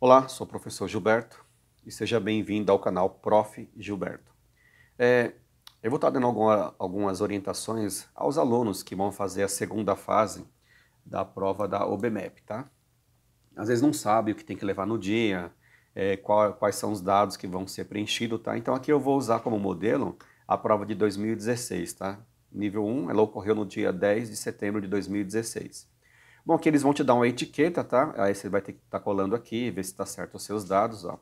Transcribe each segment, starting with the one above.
Olá, sou o professor Gilberto e seja bem-vindo ao canal Prof. Gilberto. É, eu vou estar dando alguma, algumas orientações aos alunos que vão fazer a segunda fase da prova da OBMEP, tá? Às vezes não sabe o que tem que levar no dia, é, qual, quais são os dados que vão ser preenchidos, tá? Então aqui eu vou usar como modelo a prova de 2016, tá? Nível 1, ela ocorreu no dia 10 de setembro de 2016. Bom, aqui eles vão te dar uma etiqueta, tá? Aí você vai ter que estar tá colando aqui, ver se está certo os seus dados, ó.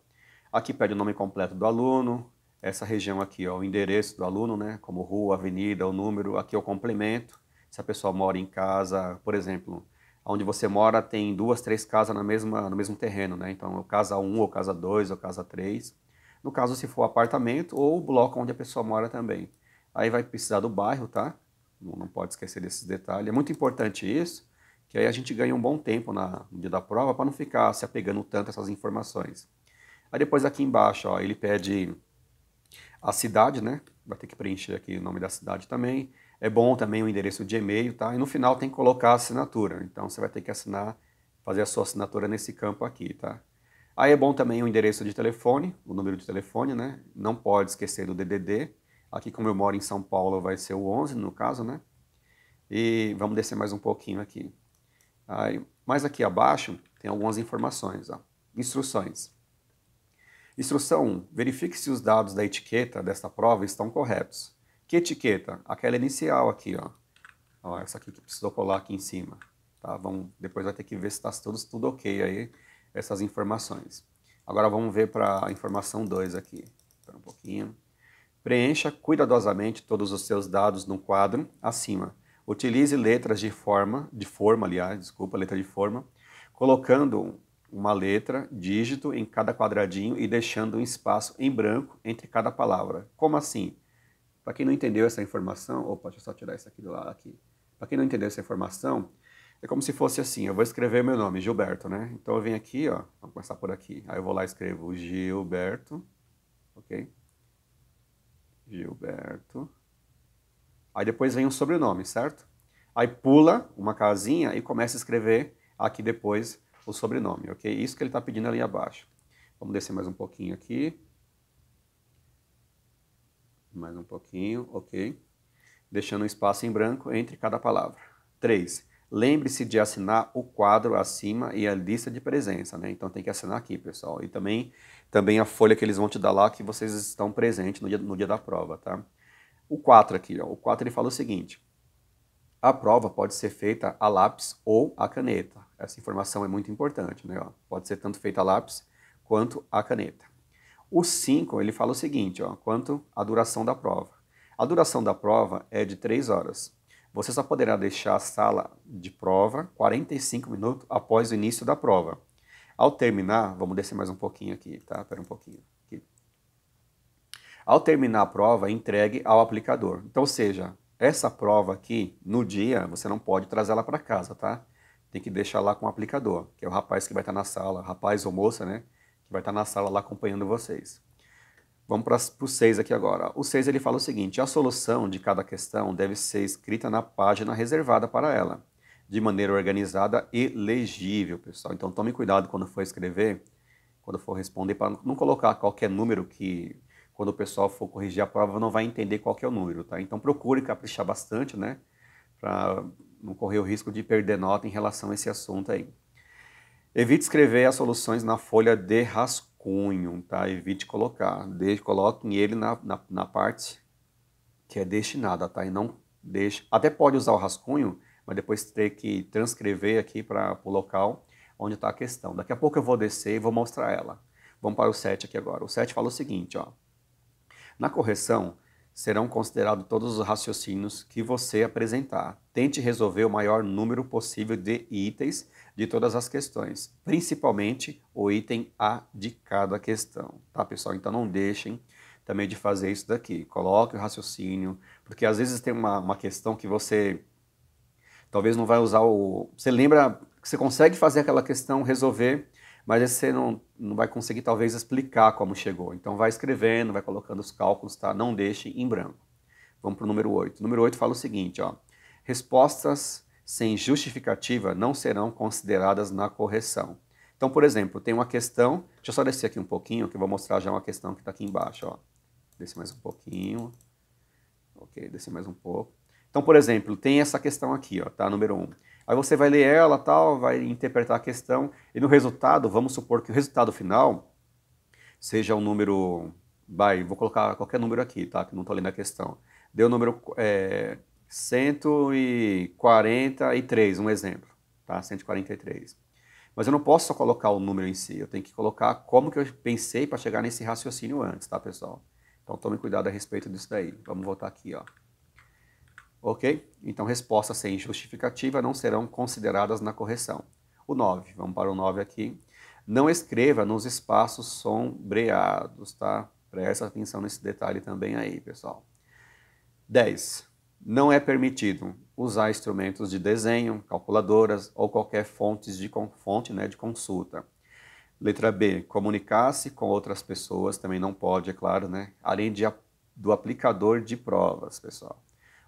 Aqui pede o nome completo do aluno, essa região aqui, ó, o endereço do aluno, né? Como rua, avenida, o número, aqui é o complemento. Se a pessoa mora em casa, por exemplo, onde você mora tem duas, três casas na mesma, no mesmo terreno, né? Então, ou casa 1, ou casa 2, ou casa 3. No caso, se for apartamento ou bloco onde a pessoa mora também. Aí vai precisar do bairro, tá? não pode esquecer desses detalhes. É muito importante isso, que aí a gente ganha um bom tempo na, no dia da prova para não ficar se apegando tanto a essas informações. Aí depois aqui embaixo, ó, ele pede a cidade, né? Vai ter que preencher aqui o nome da cidade também. É bom também o endereço de e-mail, tá? E no final tem que colocar a assinatura. Então você vai ter que assinar, fazer a sua assinatura nesse campo aqui, tá? Aí é bom também o endereço de telefone, o número de telefone, né? Não pode esquecer do DDD. Aqui como eu moro em São Paulo vai ser o 11 no caso, né? E vamos descer mais um pouquinho aqui. Aí, mais aqui abaixo tem algumas informações. Ó. Instruções. Instrução 1. Verifique se os dados da etiqueta desta prova estão corretos. Que etiqueta? Aquela inicial aqui, ó. ó essa aqui que precisou colar aqui em cima. Tá? Vamos, depois vai ter que ver se está tudo, tudo ok aí, essas informações. Agora vamos ver para a informação 2 aqui. Espera um pouquinho. Preencha cuidadosamente todos os seus dados no quadro acima. Utilize letras de forma, de forma, aliás, desculpa, letra de forma, colocando uma letra, dígito em cada quadradinho e deixando um espaço em branco entre cada palavra. Como assim? Para quem não entendeu essa informação, opa, deixa eu só tirar isso aqui do lado aqui. Para quem não entendeu essa informação, é como se fosse assim, eu vou escrever meu nome, Gilberto, né? Então eu venho aqui, ó, vamos começar por aqui. Aí eu vou lá e escrevo Gilberto, OK? Gilberto. Aí depois vem o sobrenome, certo? Aí pula uma casinha e começa a escrever aqui depois o sobrenome, ok? Isso que ele está pedindo ali abaixo. Vamos descer mais um pouquinho aqui. Mais um pouquinho, ok. Deixando um espaço em branco entre cada palavra. 3. Lembre-se de assinar o quadro acima e a lista de presença, né? Então tem que assinar aqui, pessoal. E também, também a folha que eles vão te dar lá que vocês estão presentes no dia, no dia da prova, tá? o 4 aqui. Ó. O 4 ele fala o seguinte: a prova pode ser feita a lápis ou a caneta. Essa informação é muito importante, né? Ó. Pode ser tanto feita a lápis quanto a caneta. O 5 ele fala o seguinte: ó, quanto à duração da prova. A duração da prova é de 3 horas. Você só poderá deixar a sala de prova 45 minutos após o início da prova. Ao terminar, vamos descer mais um pouquinho aqui, tá? Espera um pouquinho. Aqui. Ao terminar a prova, entregue ao aplicador. Então, seja, essa prova aqui, no dia, você não pode trazê-la para casa, tá? Tem que deixar lá com o aplicador, que é o rapaz que vai estar tá na sala, rapaz ou moça, né? Que vai estar tá na sala lá acompanhando vocês. Vamos para o 6 aqui agora. O 6 ele fala o seguinte: a solução de cada questão deve ser escrita na página reservada para ela, de maneira organizada e legível, pessoal. Então tome cuidado quando for escrever, quando for responder, para não colocar qualquer número que quando o pessoal for corrigir a prova, não vai entender qual que é o número, tá? Então procure caprichar bastante, né? Para não correr o risco de perder nota em relação a esse assunto aí. Evite escrever as soluções na folha de rascunho, tá? Evite colocar. De, coloquem ele na, na, na parte que é destinada, tá? E não deixe... Até pode usar o rascunho, mas depois ter que transcrever aqui para o local onde está a questão. Daqui a pouco eu vou descer e vou mostrar ela. Vamos para o 7 aqui agora. O 7 fala o seguinte, ó. Na correção, serão considerados todos os raciocínios que você apresentar. Tente resolver o maior número possível de itens de todas as questões, principalmente o item A de cada questão, tá, pessoal? Então não deixem também de fazer isso daqui. Coloque o raciocínio, porque às vezes tem uma, uma questão que você talvez não vai usar o. Você lembra que você consegue fazer aquela questão, resolver, mas você não, não vai conseguir talvez explicar como chegou. Então vai escrevendo, vai colocando os cálculos, tá? Não deixe em branco. Vamos para o número 8. O número 8 fala o seguinte, ó. Respostas sem justificativa não serão consideradas na correção. Então, por exemplo, tem uma questão, deixa eu só descer aqui um pouquinho, que eu vou mostrar já uma questão que está aqui embaixo, ó. Descer mais um pouquinho. Ok, descer mais um pouco. Então, por exemplo, tem essa questão aqui, ó, tá? Número 1. Um. Aí você vai ler ela, tal, vai interpretar a questão e no resultado, vamos supor que o resultado final seja um número, vai, vou colocar qualquer número aqui, tá? Que não estou lendo a questão. Deu o número é, 143, um exemplo, tá? 143. Mas eu não posso só colocar o número em si, eu tenho que colocar como que eu pensei para chegar nesse raciocínio antes, tá, pessoal? Então tome cuidado a respeito disso daí. Vamos voltar aqui, ó. Ok? Então, respostas sem justificativa não serão consideradas na correção. O 9, vamos para o 9 aqui. Não escreva nos espaços sombreados, tá? Presta atenção nesse detalhe também aí, pessoal. 10. Não é permitido usar instrumentos de desenho, calculadoras ou qualquer fontes de, fonte né, de consulta. Letra B, comunicar-se com outras pessoas também não pode, é claro, né? Além de, do aplicador de provas, pessoal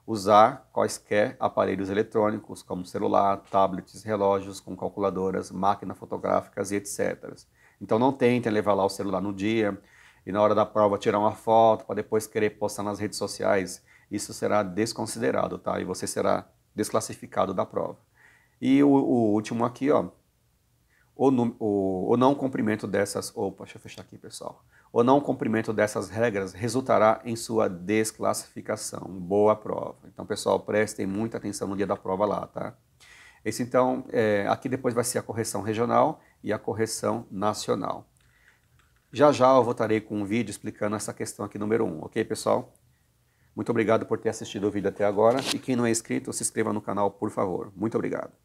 usar quaisquer aparelhos eletrônicos, como celular, tablets, relógios com calculadoras, máquinas fotográficas e etc. Então não tentem levar lá o celular no dia e na hora da prova tirar uma foto para depois querer postar nas redes sociais. Isso será desconsiderado, tá? E você será desclassificado da prova. E o, o último aqui, ó, ou, no, ou, ou não cumprimento dessas. Opa, deixa eu fechar aqui, pessoal. Ou não cumprimento dessas regras resultará em sua desclassificação. Boa prova. Então, pessoal, prestem muita atenção no dia da prova lá, tá? Esse, então, é, aqui depois vai ser a correção regional e a correção nacional. Já já eu voltarei com um vídeo explicando essa questão aqui número 1, um, ok, pessoal? Muito obrigado por ter assistido o vídeo até agora e quem não é inscrito, se inscreva no canal, por favor. Muito obrigado.